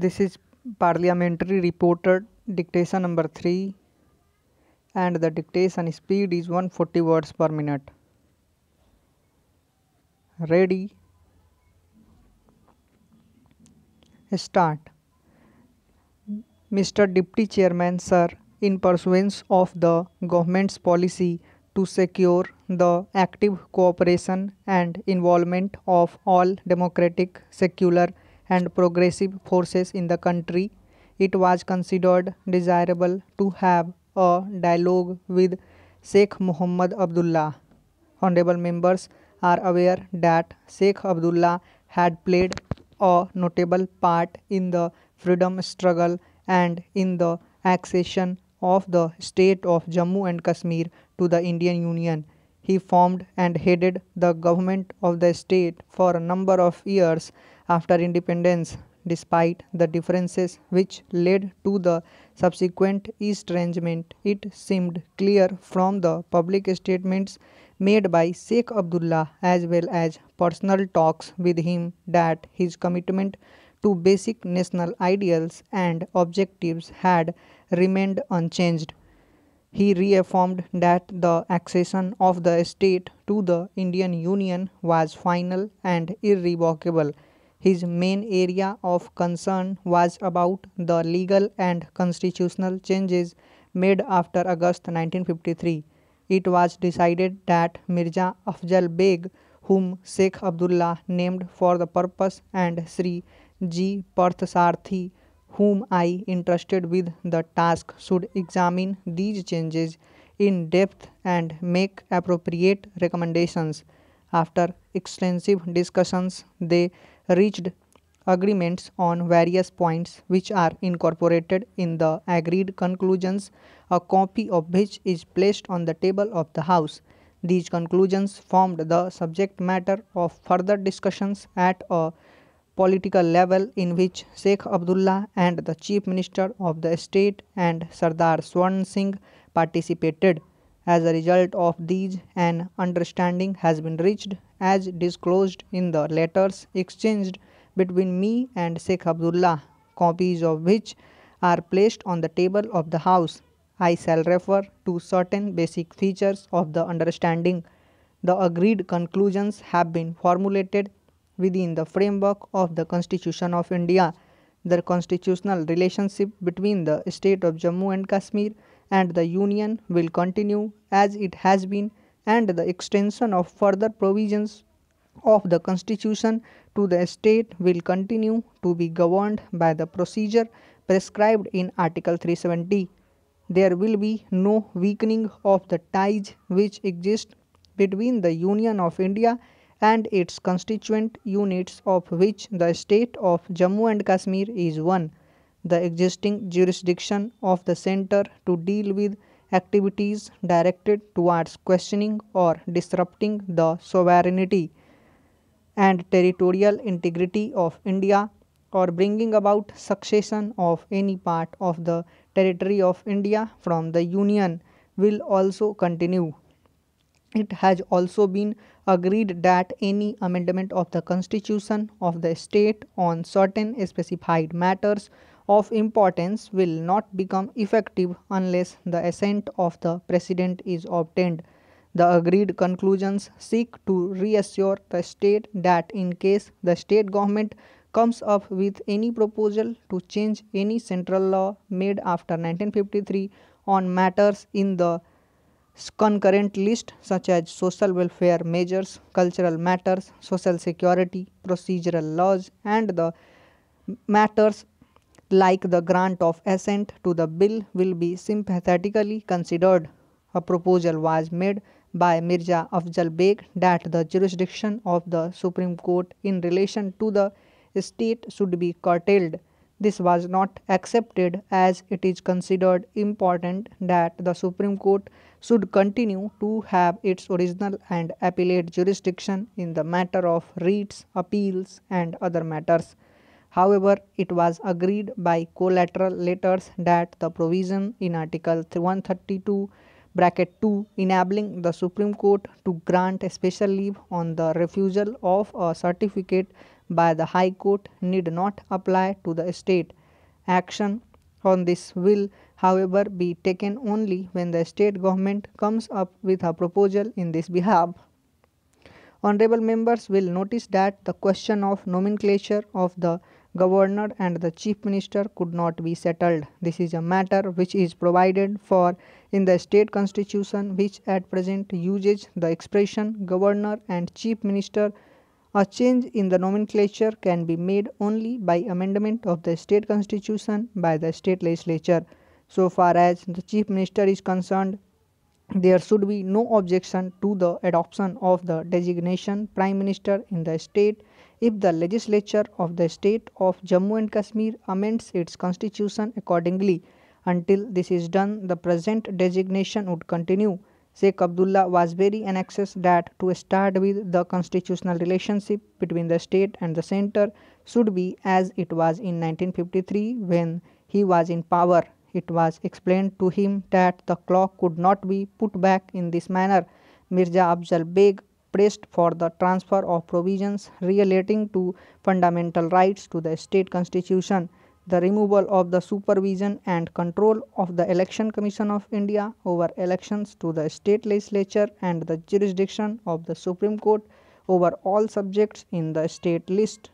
This is parliamentary reported dictation number 3 and the dictation speed is 140 words per minute. Ready? Start. Mr. Deputy Chairman, sir, in pursuance of the government's policy to secure the active cooperation and involvement of all democratic, secular, and progressive forces in the country, it was considered desirable to have a dialogue with Sheikh Muhammad Abdullah. Honorable members are aware that Sheikh Abdullah had played a notable part in the freedom struggle and in the accession of the state of Jammu and Kashmir to the Indian Union. He formed and headed the government of the state for a number of years after independence despite the differences which led to the subsequent estrangement, it seemed clear from the public statements made by Sheikh Abdullah as well as personal talks with him that his commitment to basic national ideals and objectives had remained unchanged. He reaffirmed that the accession of the state to the Indian Union was final and irrevocable his main area of concern was about the legal and constitutional changes made after August 1953. It was decided that Mirza Afzal Beg, whom Sheikh Abdullah named for the purpose, and Sri G. Parthasarthi, whom I entrusted with the task, should examine these changes in depth and make appropriate recommendations. After extensive discussions, they reached agreements on various points which are incorporated in the agreed conclusions, a copy of which is placed on the table of the House. These conclusions formed the subject matter of further discussions at a political level in which Sheikh Abdullah and the Chief Minister of the state and Sardar Swarn Singh participated. As a result of these, an understanding has been reached, as disclosed in the letters exchanged between me and Sheikh Abdullah, copies of which are placed on the table of the house. I shall refer to certain basic features of the understanding. The agreed conclusions have been formulated within the framework of the Constitution of India. The constitutional relationship between the state of Jammu and Kashmir and the Union will continue as it has been and the extension of further provisions of the Constitution to the state will continue to be governed by the procedure prescribed in Article 370. There will be no weakening of the ties which exist between the Union of India and its constituent units of which the state of Jammu and Kashmir is one the existing jurisdiction of the center to deal with activities directed towards questioning or disrupting the sovereignty and territorial integrity of India or bringing about succession of any part of the territory of India from the Union will also continue. It has also been agreed that any amendment of the constitution of the state on certain specified matters of importance will not become effective unless the assent of the President is obtained. The agreed conclusions seek to reassure the state that in case the state government comes up with any proposal to change any central law made after 1953 on matters in the concurrent list such as social welfare measures, cultural matters, social security, procedural laws and the matters like the grant of assent to the bill will be sympathetically considered. A proposal was made by Mirza Afzal Beg that the jurisdiction of the Supreme Court in relation to the state should be curtailed. This was not accepted as it is considered important that the Supreme Court should continue to have its original and appellate jurisdiction in the matter of writs, appeals, and other matters. However, it was agreed by collateral letters that the provision in Article 132 bracket 2 enabling the Supreme Court to grant special leave on the refusal of a certificate by the High Court need not apply to the state. Action on this will, however, be taken only when the state government comes up with a proposal in this behalf. Honorable members will notice that the question of nomenclature of the governor and the chief minister could not be settled. This is a matter which is provided for in the state constitution which at present uses the expression governor and chief minister. A change in the nomenclature can be made only by amendment of the state constitution by the state legislature. So far as the chief minister is concerned, there should be no objection to the adoption of the designation prime minister in the state if the legislature of the state of Jammu and Kashmir amends its constitution accordingly. Until this is done, the present designation would continue. Sheikh Abdullah was very anxious that to start with the constitutional relationship between the state and the center should be as it was in 1953 when he was in power. It was explained to him that the clock could not be put back in this manner. Mirza Afzal Beg pressed for the transfer of provisions relating to fundamental rights to the state constitution, the removal of the supervision and control of the Election Commission of India over elections to the state legislature and the jurisdiction of the Supreme Court over all subjects in the state list.